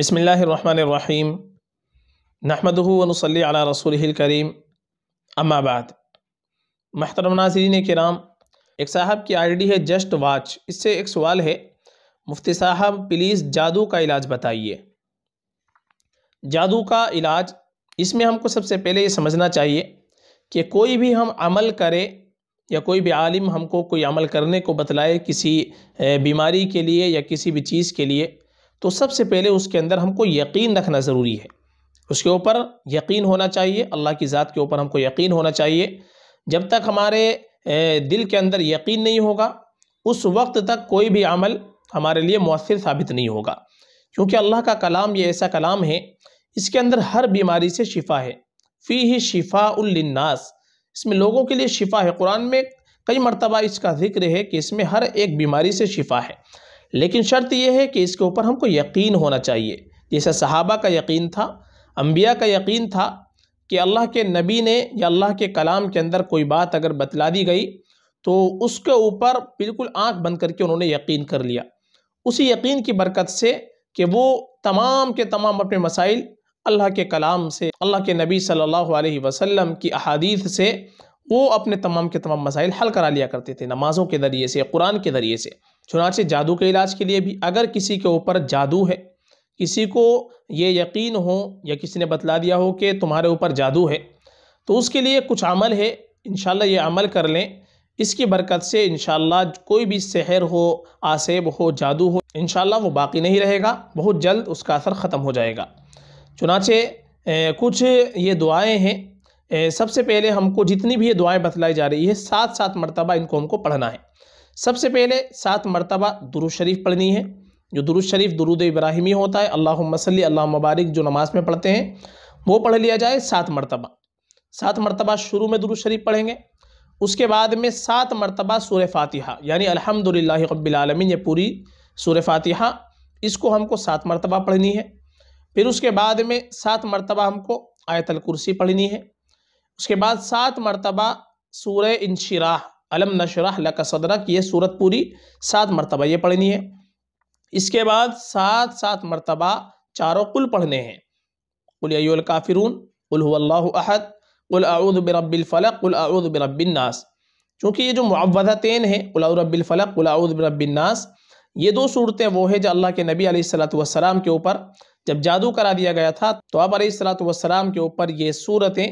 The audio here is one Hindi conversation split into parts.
बसमीम नहमदनसली अला रसूल करीम अम्माबाद महतरम नाजरीन कराम एक साहब की आईडी है जस्ट वाच इससे एक सवाल है मुफ्ती साहब प्लीज़ जादू का इलाज बताइए जादू का इलाज इसमें हमको सबसे पहले ये समझना चाहिए कि कोई भी हम अमल करें या कोई भी आलिम हमको कोई अमल करने को बतलाए किसी बीमारी के लिए या किसी भी चीज़ के लिए तो सबसे पहले उसके अंदर हमको यकीन रखना ज़रूरी है उसके ऊपर यकीन होना चाहिए अल्लाह की ज़ात के ऊपर हमको यकीन होना चाहिए जब तक हमारे दिल के अंदर यकीन नहीं होगा उस वक्त तक कोई भी अमल हमारे लिए मौसर साबित नहीं होगा क्योंकि अल्लाह का कलाम ये ऐसा कलाम है इसके अंदर हर बीमारी से शिफा है फ़ी ही शिफा उन्नास इसमें लोगों के लिए शिफा है कुरान में कई मरतबा इसका जिक्र है कि इसमें हर एक बीमारी से शिफा है लेकिन शर्त यह है कि इसके ऊपर हमको यकीन होना चाहिए जैसे सहाबा का यकीन था अम्बिया का यकीन था कि अल्लाह के नबी ने या अल्लाह के कलाम के अंदर कोई बात अगर बतला दी गई तो उसके ऊपर बिल्कुल आंख बंद करके उन्होंने यकीन कर लिया उसी यकीन की बरकत से कि वो तमाम के तमाम अपने मसाइल अल्लाह के कलाम से अल्लाह के नबी सल्लल्लाहु अलैहि वसल्लम की अहादीत से वो अपने तमाम के तमाम मसाइल हल करा लिया करते थे नमाज़ों के ज़रिए से कुरान के ज़रिए से चुनाचे जादू के इलाज के लिए भी अगर किसी के ऊपर जादू है किसी को ये यकीन हो या किसी ने बतला दिया हो कि तुम्हारे ऊपर जादू है तो उसके लिए कुछ अमल है इन ये अमल कर लें इसकी बरकत से इन कोई भी शहर हो आसेब हो जादू हो इन वो बाकी नहीं रहेगा बहुत जल्द उसका असर ख़त्म हो जाएगा चुनाचे कुछ ये दुआएँ हैं सबसे पहले हमको जितनी भी ये दुआएं बतलाई जा रही है सात सात मरतबा इनको हमको पढ़ना है सबसे पहले सात मरतबा दुरुशरीफ़ शरीफ पढ़नी है जो दुरुशरीफ़ शरीफ दुरुद इब्राहिमी होता है अल्लाह मसली अल्लाह मुबारक जो नमाज में पढ़ते हैं वो पढ़ लिया जाए सात मरतबा सात मरतबा शुरू में दुरुद शरीफ पढ़ेंगे उसके बाद में सात मरतबा सूर फातिहा यानी अलहमदिल्ला ये पूरी सूर फातिहा इसको हमको सात मरतबा पढ़नी है फिर उसके बाद में सात मरतबा हमको आयतल कुर्सी पढ़नी है उसके बाद सात मरतबा सूर शराह अलम नशरा लक सदरक ये सूरत पूरी सात मरतबा ये पढ़नी है इसके बाद सात सात मरतबा चारों कुल पढ़ने हैं कुल काफिरून कुल्लाहद कुलआद बरबिलफ़लक उलाउद बरबिलनास चूँकि ये जो मुआवधतन है कुलरबिलफ़लक कुलआद बरबिलनास ये दो सूरतें वो है जो अल्लाह के नबी सलाम के ऊपर जब जादू करा दिया गया था तो अब सलाम के ऊपर ये सूरतें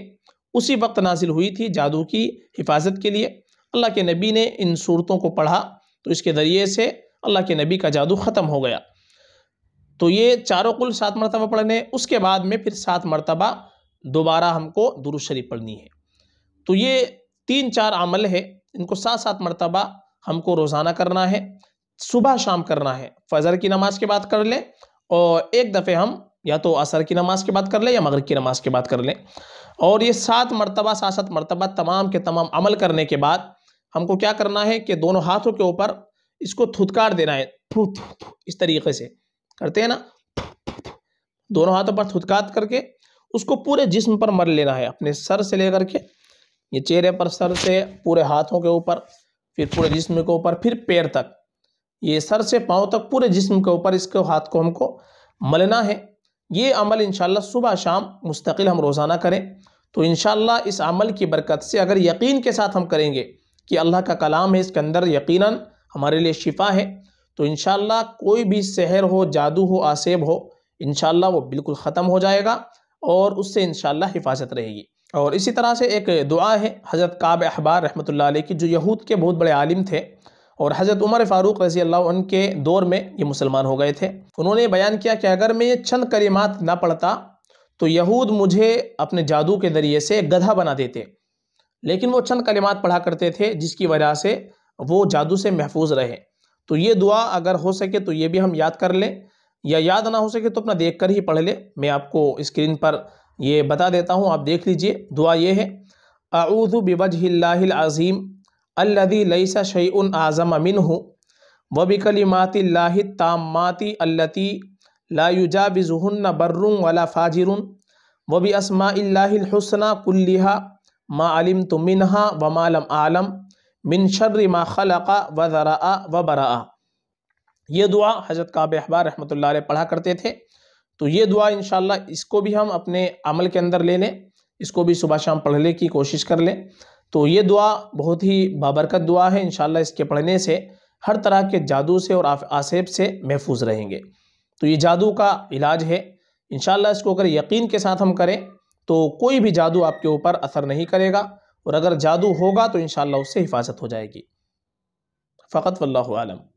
उसी वक्त नाजिल हुई थी जादू की हिफाजत के लिए अल्लाह के नबी ने इन सूरतों को पढ़ा तो इसके ज़रिए से अल्लाह के नबी का जादू ख़त्म हो गया तो ये चारों कुल सात मरतबा पढ़ने उसके बाद में फिर सात मरतबा दोबारा हमको दुरुशरी पढ़नी है तो ये तीन चार अमल है इनको सात सात मरतबा हमको रोज़ाना करना है सुबह शाम करना है फजर की नमाज के बाद कर लें और एक दफ़े हम या तो असर की नमाज के बाद कर लें या मगर की नमाज के बाद कर लें और ये सात मरतबा सात मरतबा तमाम के तमाम अमल करने के बाद हमको क्या करना है कि दोनों हाथों के ऊपर इसको थुतकार देना है थू थू थू इस तरीके से करते हैं ना दोनों हाथों पर थुतकार करके उसको पूरे जिस्म पर मर लेना है अपने सर से लेकर के ये चेहरे पर सर से पूरे हाथों के ऊपर फिर पूरे जिस्म के ऊपर फिर पैर तक ये सर से पाँव तक पूरे जिस्म के ऊपर इसके हाथ को हमको मलना है ये अमल इन सुबह शाम मुस्तकिल हम रोज़ाना करें तो इन इस अमल की बरकत से अगर यकीन के साथ हम करेंगे कि अल्लाह का कलाम है इसके अंदर यकीनन हमारे लिए शिफा है तो इन कोई भी शहर हो जादू हो आसेब हो इन वो बिल्कुल ख़त्म हो जाएगा और उससे इन हिफाजत रहेगी और इसी तरह से एक दुआ है हज़रत काब अहबार रहमत की जो यहूद के बहुत बड़े आलिम थे और हज़रत उमर फ़ारूक रजी अल्लाह के दौर में ये मुसलमान हो गए थे उन्होंने बयान किया कि अगर मैं ये चंद करीमात ना पढ़ता तो यहूद मुझे अपने जादू के ज़रिए से गधा बना देते लेकिन वो चंद कलिमात पढ़ा करते थे जिसकी वजह से वो जादू से महफूज रहे तो ये दुआ अगर हो सके तो ये भी हम याद कर लें या याद ना हो सके तो अपना देख कर ही पढ़ लें मैं आपको स्क्रीन पर ये बता देता हूँ आप देख लीजिए दुआ ये है बिबज बिवजहिल्लाज़ीम अल्लदी लईसा उन आज़म अमिन हूँ माति अल्लती लायुजा बिजहन बर्रुम वला फ़ाजिर व भी असमाल्लासना कुल्लिहा मा अलिम तो मिनहा व मालम आलम मिन शर्र मा खलक़ा व ज़रा व बरा ये दुआ हज़रत काब अहबार रहमत ला पढ़ा करते थे तो ये दुआ इन इसको भी हम अपने अमल के अंदर ले लें इसको भी सुबह शाम पढ़ने की कोशिश कर लें तो ये दुआ बहुत ही बाबरकत दुआ है इन इसके पढ़ने से हर तरह के जादू से और आसेब से महफूज रहेंगे तो ये जादू का इलाज है इन इसको अगर यकीन के साथ हम करें तो कोई भी जादू आपके ऊपर असर नहीं करेगा और अगर जादू होगा तो इन उससे हिफाजत हो जाएगी फ़कत वल्लम